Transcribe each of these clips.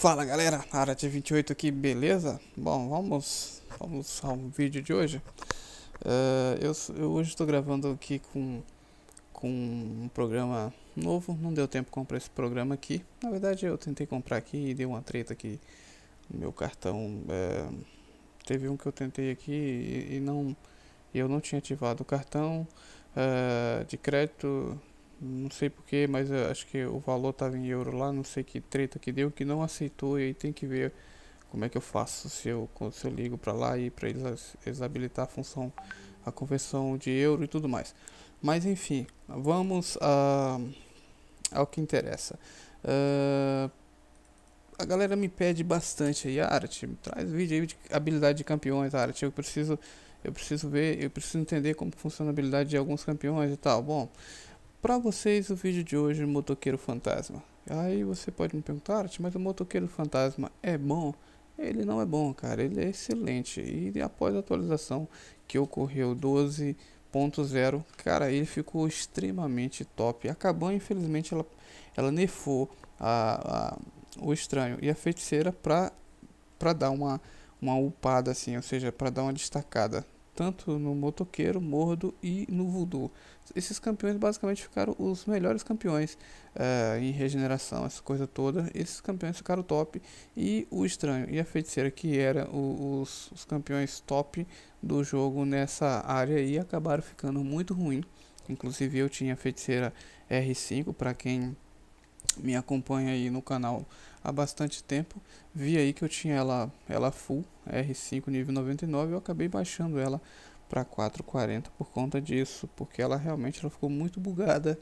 Fala galera, área 28 aqui, beleza? Bom, vamos, vamos ao vídeo de hoje. Uh, eu, eu, hoje estou gravando aqui com, com um programa novo, não deu tempo de comprar esse programa aqui. Na verdade eu tentei comprar aqui e deu uma treta aqui no meu cartão. Uh, teve um que eu tentei aqui e, e não eu não tinha ativado o cartão uh, de crédito não sei porquê, mas acho que o valor estava em euro lá, não sei que treta que deu, que não aceitou e aí tem que ver como é que eu faço se eu, se eu ligo para lá e para eles, eles habilitar a função, a conversão de euro e tudo mais. Mas enfim, vamos a, ah, ao que interessa. Uh, a galera me pede bastante aí, arte, traz vídeo aí de habilidade de campeões, arte, eu preciso eu preciso ver, eu preciso entender como funciona a habilidade de alguns campeões e tal. Bom, para vocês o vídeo de hoje Motoqueiro Fantasma. Aí você pode me perguntar, mas o Motoqueiro Fantasma é bom? Ele não é bom, cara, ele é excelente. E após a atualização que ocorreu 12.0, cara, ele ficou extremamente top. Acabou, infelizmente, ela, ela nefou a, a o estranho e a feiticeira para para dar uma, uma upada, assim, ou seja, para dar uma destacada tanto no motoqueiro, mordo e no voodoo. Esses campeões basicamente ficaram os melhores campeões uh, em regeneração, essa coisa toda. Esses campeões ficaram top e o estranho e a feiticeira que eram os, os campeões top do jogo nessa área e acabaram ficando muito ruim. Inclusive eu tinha a feiticeira R5 para quem me acompanha aí no canal há bastante tempo. Vi aí que eu tinha ela, ela full, R5 nível 99, eu acabei baixando ela para 440 por conta disso, porque ela realmente ela ficou muito bugada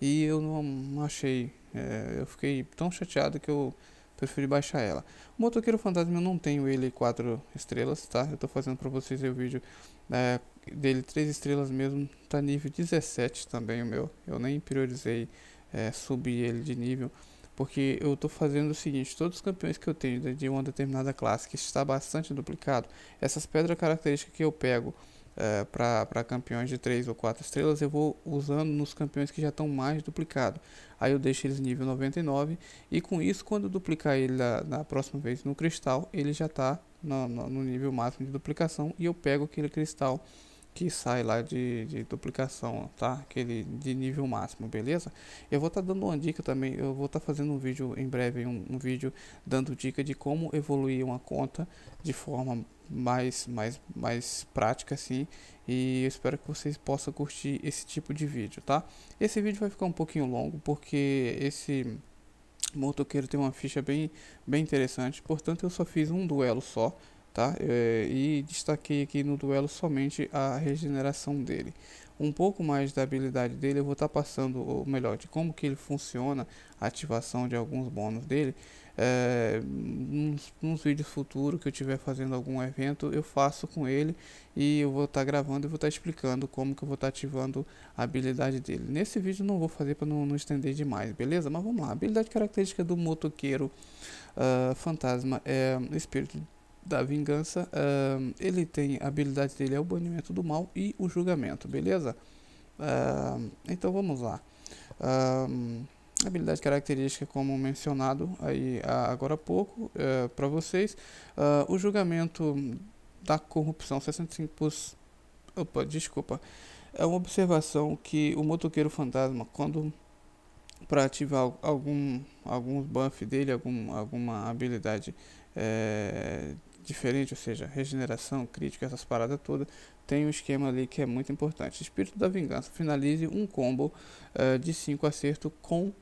e eu não achei, é, eu fiquei tão chateado que eu preferi baixar ela. O Motoqueiro Fantasma eu não tenho ele 4 estrelas, tá? Eu tô fazendo para vocês o vídeo é, dele 3 estrelas mesmo, tá nível 17 também o meu, eu nem priorizei é, subir ele de nível porque eu estou fazendo o seguinte, todos os campeões que eu tenho de uma determinada classe que está bastante duplicado, essas pedras características que eu pego uh, eh, para campeões de 3 ou 4 estrelas, eu vou usando nos campeões que já estão mais duplicados. Aí eu deixo eles nível 99 e com isso, quando eu duplicar ele na, na próxima vez no cristal, ele já está no, no, no nível máximo de duplicação e eu pego aquele cristal que sai lá de, de duplicação, tá? Aquele de nível máximo, beleza? Eu vou estar tá dando uma dica também, eu vou estar tá fazendo um vídeo em breve, um, um, vídeo dando dica de como evoluir uma conta de forma mais, mais, mais prática, assim. E eu espero que vocês possam curtir esse tipo de vídeo, tá? Esse vídeo vai ficar um pouquinho longo, porque esse motoqueiro tem uma ficha bem, bem interessante, portanto eu só fiz um duelo só, tá? É, e destaquei aqui no duelo somente a regeneração dele. Um pouco mais da habilidade dele, eu vou estar tá passando, ou melhor, de como que ele funciona, a ativação de alguns bônus dele. É, nos, nos vídeos futuros que eu estiver fazendo algum evento, eu faço com ele e eu vou estar tá gravando e vou estar tá explicando como que eu vou estar tá ativando a habilidade dele. Nesse vídeo não vou fazer para não, não, estender demais, beleza? Mas vamos lá. A habilidade característica do motoqueiro uh, fantasma é espírito da vingança, uh, ele tem a habilidade dele é o banimento do mal e o julgamento, beleza? Uh, então vamos lá. Uh, habilidade característica, como mencionado aí agora há pouco eh, para vocês, o julgamento da corrupção 65%. Opa, desculpa. É uma observação que o motoqueiro fantasma, quando para ativar algum alguns buff dele, algum, alguma habilidade é, diferente, ou seja, regeneração, crítica, essas paradas todas, tem um esquema ali que é muito importante. Espírito da Vingança, finalize um combo uh, de 5 acerto com uh,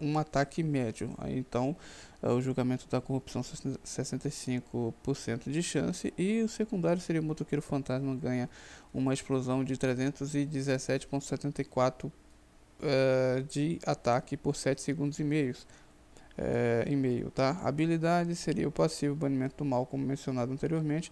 um ataque médio. Aí, então, uh, o julgamento da corrupção 65% de chance e o secundário seria o motoqueiro fantasma ganha uma explosão de 317.74 de ataque por 7 segundos e meios é, e-mail, tá? Habilidade seria o passivo banimento do mal, como mencionado anteriormente,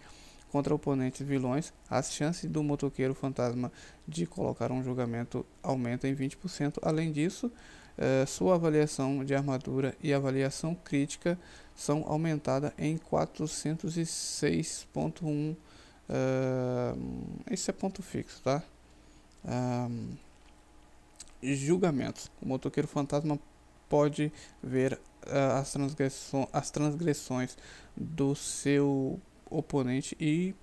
contra oponentes vilões. As chances do motoqueiro fantasma de colocar um julgamento aumenta em 20%. Além disso, é, sua avaliação de armadura e avaliação crítica são aumentadas em 406.1. É, eh, esse é ponto fixo, tá? julgamentos. O motoqueiro fantasma pode ver as transgressões, as transgressões do seu oponente e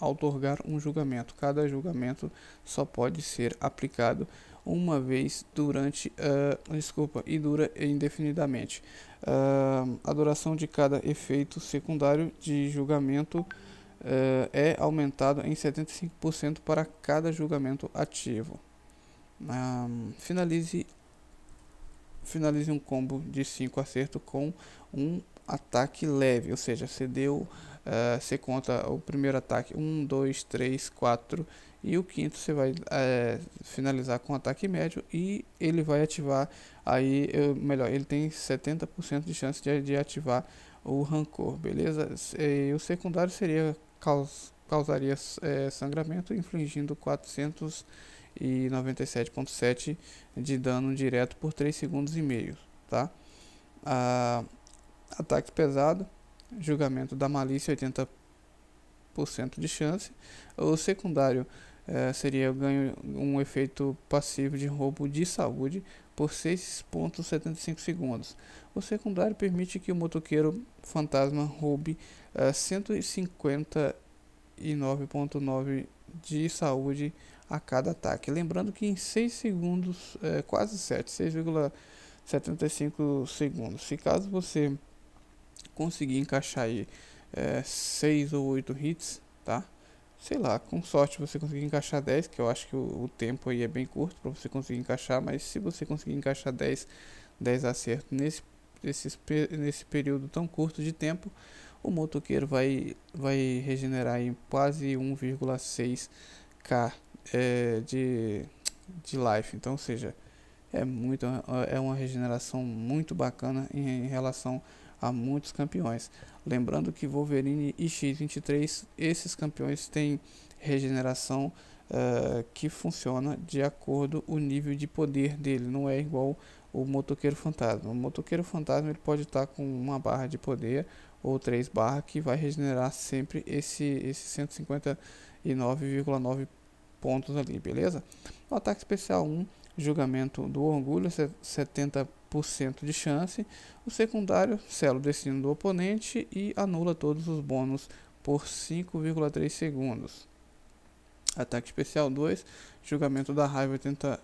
outorgar um julgamento. Cada julgamento só pode ser aplicado uma vez durante, uh, desculpa, e dura indefinidamente. Uh, a duração de cada efeito secundário de julgamento uh, é aumentada em 75% para cada julgamento ativo. Uh, finalize finalize um combo de 5 acerto com um ataque leve, ou seja, você deu, uh, eh, você conta o primeiro ataque 1, 2, 3, 4 e o quinto você vai uh, finalizar com ataque médio e ele vai ativar aí, eu, melhor, ele tem 70% de chance de, de, ativar o rancor, beleza? E o secundário seria caus, causaria é, sangramento infligindo 400 e 97.7 de dano direto por 3 segundos e meio, tá? Ah, ataque pesado, julgamento da malícia 80% de chance. O secundário eh, seria ganho um efeito passivo de roubo de saúde por 6.75 segundos. O secundário permite que o motoqueiro fantasma roube eh, 159.9 de saúde a cada ataque. Lembrando que em 6 segundos, é, quase 7, 6,75 segundos. Se caso você conseguir encaixar aí é, 6 ou 8 hits, tá? Sei lá, com sorte você conseguir encaixar 10, que eu acho que o, o tempo aí é bem curto para você conseguir encaixar, mas se você conseguir encaixar 10, 10 acertos nesse, nesse, nesse período tão curto de tempo, o motoqueiro vai, vai regenerar em quase 1,6k é, de, de life. Então, seja, é muito é uma regeneração muito bacana em, em relação a muitos campeões. Lembrando que Wolverine e X23, esses campeões têm regeneração uh, que funciona de acordo o nível de poder dele, não é igual o motoqueiro fantasma. O motoqueiro fantasma ele pode estar com uma barra de poder ou três barras que vai regenerar sempre esse esse 159,9 pontos ali, beleza? O ataque especial 1, julgamento do orgulho, 70% de chance. O secundário, selo destino do oponente e anula todos os bônus por 5,3 segundos. Ataque especial 2, julgamento da raiva, 80%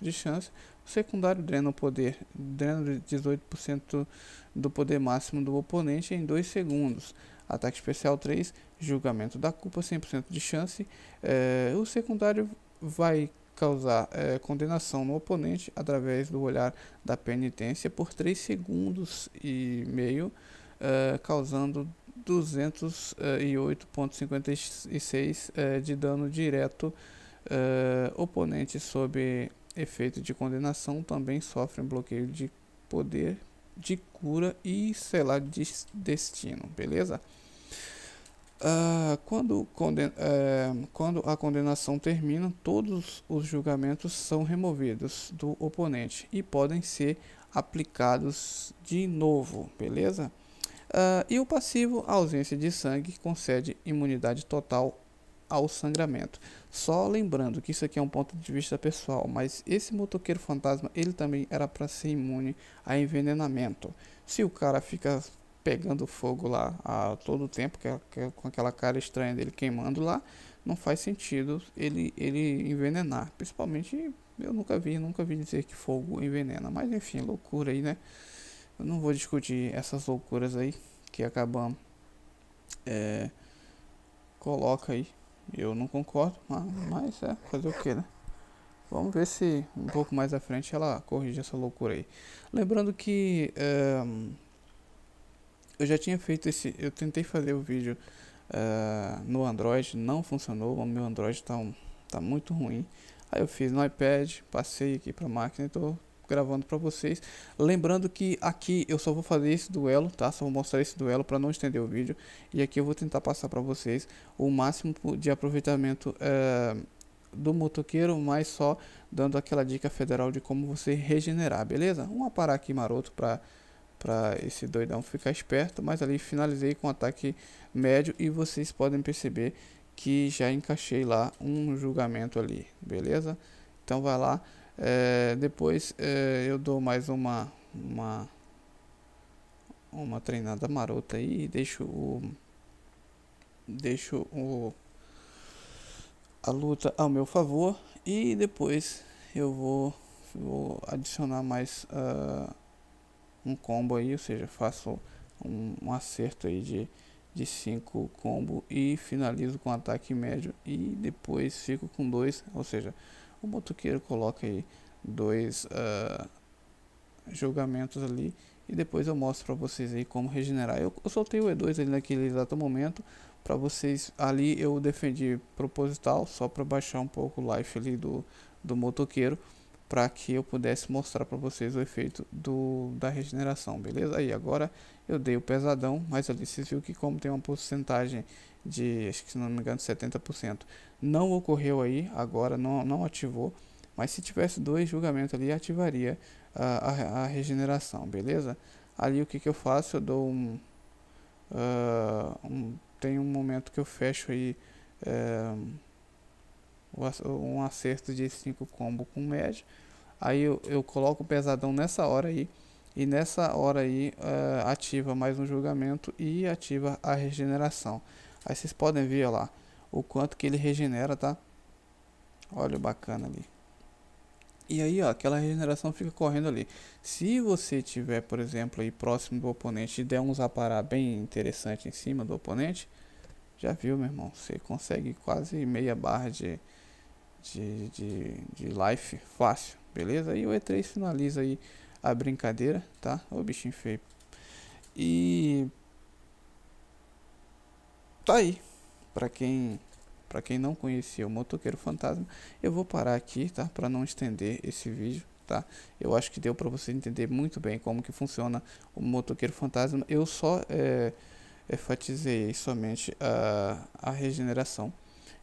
de chance. O secundário drena o poder, drena 18% do poder máximo do oponente em 2 segundos. Ataque especial 3, julgamento da culpa, 100% de chance, é, o secundário vai causar é, condenação no oponente através do olhar da penitência por 3 segundos e meio, é, causando 208,56 é, de dano direto. oponente sob efeito de condenação também sofre um bloqueio de poder de cura e lá, de destino, beleza? Ah, quando, conden uh, quando a condenação termina, todos os julgamentos são removidos do oponente e podem ser aplicados de novo, beleza? Uh, e o passivo, a ausência de sangue, concede imunidade total ao sangramento. Só lembrando que isso aqui é um ponto de vista pessoal, mas esse motoqueiro fantasma, ele também era para ser imune a envenenamento. Se o cara fica pegando fogo lá a todo tempo, que, é, que, é com aquela cara estranha dele queimando lá, não faz sentido ele, ele envenenar. Principalmente, eu nunca vi, nunca vi dizer que fogo envenena, mas enfim, loucura aí, né? Eu não vou discutir essas loucuras aí que acabam é, coloca aí. Eu não concordo, mas, mas é, fazer o que, né? Vamos ver se um pouco mais à frente ela corrige essa loucura aí. Lembrando que. É, eu já tinha feito esse. Eu tentei fazer o vídeo uh, no Android, não funcionou. O meu Android está um, tá muito ruim. Aí eu fiz no iPad, passei aqui para a máquina e estou gravando para vocês. Lembrando que aqui eu só vou fazer esse duelo, tá? Só vou mostrar esse duelo para não estender o vídeo. E aqui eu vou tentar passar para vocês o máximo de aproveitamento uh, do motoqueiro, mas só dando aquela dica federal de como você regenerar, beleza? Vamos parar aqui maroto para para esse doidão ficar esperto, mas ali finalizei com ataque médio e vocês podem perceber que já encaixei lá um julgamento ali, beleza? Então vai lá, é, depois é, eu dou mais uma, uma, uma treinada marota aí e deixo o, deixo o, a luta ao meu favor e depois eu vou, vou adicionar mais... Uh, um combo aí, ou seja, faço um, um acerto aí de de 5 combo e finalizo com ataque médio e depois fico com dois, ou seja, o motoqueiro coloca aí dois uh, julgamentos ali e depois eu mostro para vocês aí como regenerar. Eu, eu soltei o E2 ali naquele exato momento para vocês ali eu defendi proposital só para baixar um pouco o life ali do do motoqueiro para que eu pudesse mostrar para vocês o efeito do, da regeneração, beleza? Aí agora eu dei o pesadão, mas ali vocês viram que como tem uma porcentagem de, acho que se não me engano, 70%, não ocorreu aí, agora não, não ativou, mas se tivesse dois julgamentos ali, ativaria a, a, a regeneração, beleza? Ali o que, que eu faço? Eu dou um, uh, um Tem um momento que eu fecho aí... Uh, um acerto de 5 combo com médio. Aí eu, eu, coloco o pesadão nessa hora aí. E nessa hora aí uh, ativa mais um julgamento e ativa a regeneração. Aí vocês podem ver lá o quanto que ele regenera, tá? Olha o bacana ali. E aí, ó, aquela regeneração fica correndo ali. Se você tiver, por exemplo, aí próximo do oponente e der um zapará bem interessante em cima do oponente, já viu, meu irmão? Você consegue quase meia barra de, de, de, de life fácil, beleza? E o E3 finaliza aí a brincadeira, tá? O bichinho feio. E tá aí para quem para quem não conhecia o motoqueiro fantasma, eu vou parar aqui, tá? Para não estender esse vídeo, tá? Eu acho que deu para você entender muito bem como que funciona o motoqueiro fantasma. Eu só é, enfatizei somente a, a regeneração,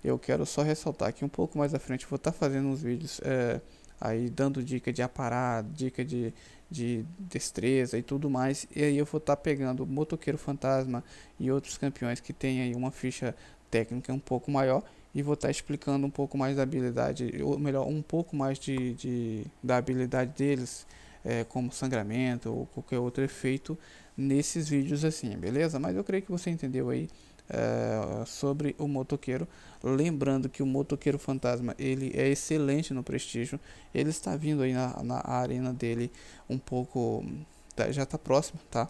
eu quero só ressaltar que um pouco mais à frente vou estar tá fazendo uns vídeos é, aí dando dica de aparar dica de, de destreza e tudo mais. E aí eu vou estar tá pegando Motoqueiro Fantasma e outros campeões que tem aí uma ficha técnica um pouco maior e vou estar tá explicando um pouco mais da habilidade, ou melhor, um pouco mais de, de da habilidade deles, é, como sangramento ou qualquer outro efeito nesses vídeos assim, beleza? Mas eu creio que você entendeu aí eh, sobre o motoqueiro. Lembrando que o motoqueiro fantasma ele é excelente no prestígio. Ele está vindo aí na, na arena dele um pouco. Tá, já está próximo, tá?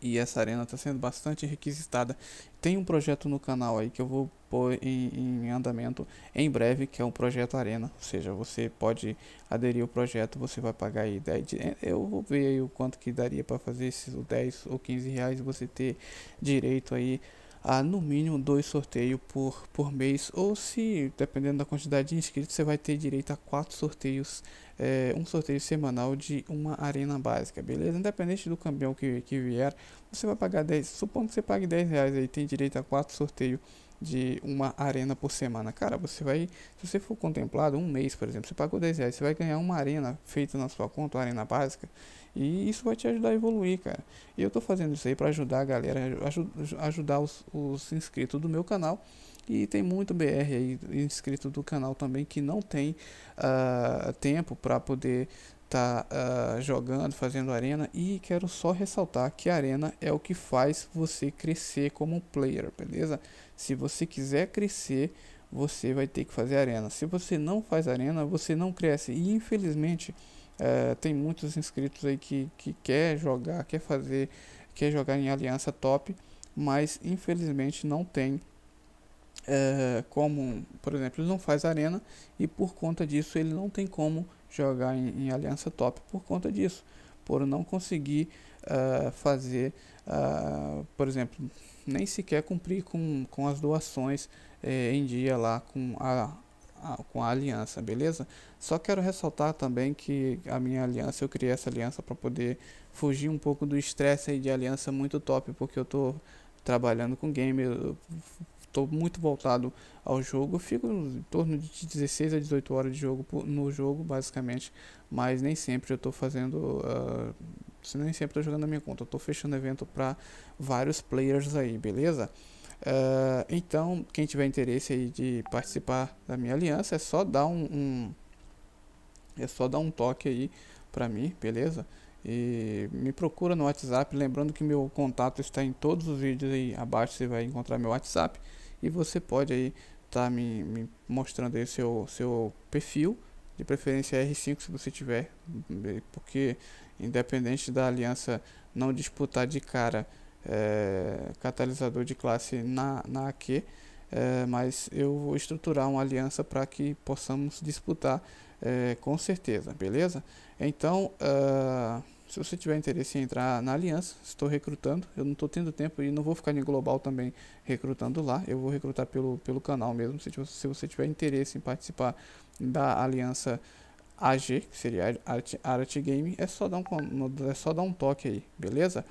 E essa arena está sendo bastante requisitada. Tem um projeto no canal aí que eu vou pôr em, em andamento em breve, que é um projeto Arena. Ou seja, você pode aderir ao projeto, você vai pagar aí 10. Eu vou ver aí o quanto que daria para fazer esses 10 ou 15 reais você ter direito aí a no mínimo dois sorteios por, por mês, ou se dependendo da quantidade de inscritos, você vai ter direito a quatro sorteios, é, um sorteio semanal de uma arena básica, beleza? Independente do campeão que, que vier, você vai pagar 10, supondo que você pague 10 reais aí, tem direito a quatro sorteios de uma arena por semana. Cara, você vai, se você for contemplado um mês, por exemplo, você pagou 10 reais, você vai ganhar uma arena feita na sua conta, uma arena básica, e isso vai te ajudar a evoluir, cara. E eu tô fazendo isso aí para ajudar a galera, ajudar os, os inscritos do meu canal. E tem muito BR aí inscrito do canal também que não tem uh, tempo para poder tá uh, jogando, fazendo arena e quero só ressaltar que a arena é o que faz você crescer como player, beleza? Se você quiser crescer, você vai ter que fazer arena. Se você não faz arena, você não cresce e infelizmente uh, tem muitos inscritos aí que, que quer jogar, quer fazer, quer jogar em aliança top, mas infelizmente não tem é, como, por exemplo, ele não faz arena e por conta disso ele não tem como jogar em, em aliança top por conta disso, por não conseguir uh, fazer, uh, por exemplo, nem sequer cumprir com, com as doações eh, em dia lá com a, a, com a aliança, beleza? Só quero ressaltar também que a minha aliança, eu criei essa aliança para poder fugir um pouco do estresse de aliança muito top, porque eu estou trabalhando com game, eu estou muito voltado ao jogo. Eu fico em torno de 16 a 18 horas de jogo no jogo, basicamente. Mas nem sempre eu estou fazendo. Uh, nem sempre estou jogando a minha conta. estou fechando evento para vários players aí, beleza? Uh, então, quem tiver interesse aí de participar da minha aliança, é só dar um, um é só dar um toque aí para mim, beleza? E me procura no WhatsApp, lembrando que meu contato está em todos os vídeos aí abaixo, você vai encontrar meu WhatsApp. E você pode aí estar tá me, me, mostrando aí o seu, seu perfil, de preferência R5 se você tiver, hum, eh, porque independente da aliança não disputar de cara é, catalisador de classe na, na AQ, é, eh, mas eu vou estruturar uma aliança para que possamos disputar é, com certeza, beleza? Então, uh, se você tiver interesse em entrar na aliança, estou recrutando. Eu não estou tendo tempo e não vou ficar em global também recrutando lá. Eu vou recrutar pelo, pelo canal mesmo. Se, se você tiver interesse em participar da aliança AG, que seria Art, Art Game, é só, dar um, é só dar um toque aí, beleza?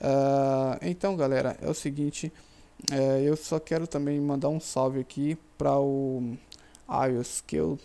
Uh, então, galera, é o seguinte. Eh, eu só quero também mandar um salve aqui para o iOS, que eu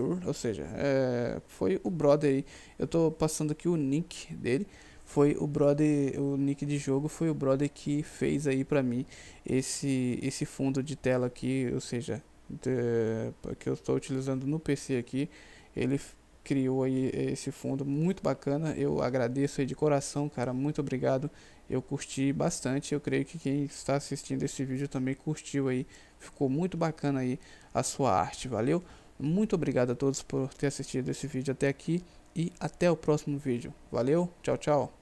ou seja, é, foi o brother aí. Eu tô passando aqui o nick dele. Foi o brother, o nick de jogo foi o brother que fez aí para mim esse esse fundo de tela aqui, ou seja, de, que eu estou utilizando no PC aqui. Ele criou aí esse fundo muito bacana. Eu agradeço aí de coração, cara. Muito obrigado. Eu curti bastante. Eu creio que quem está assistindo esse vídeo também curtiu aí. Ficou muito bacana aí a sua arte. Valeu. Muito obrigado a todos por ter assistido esse vídeo até aqui e até o próximo vídeo. Valeu, tchau, tchau.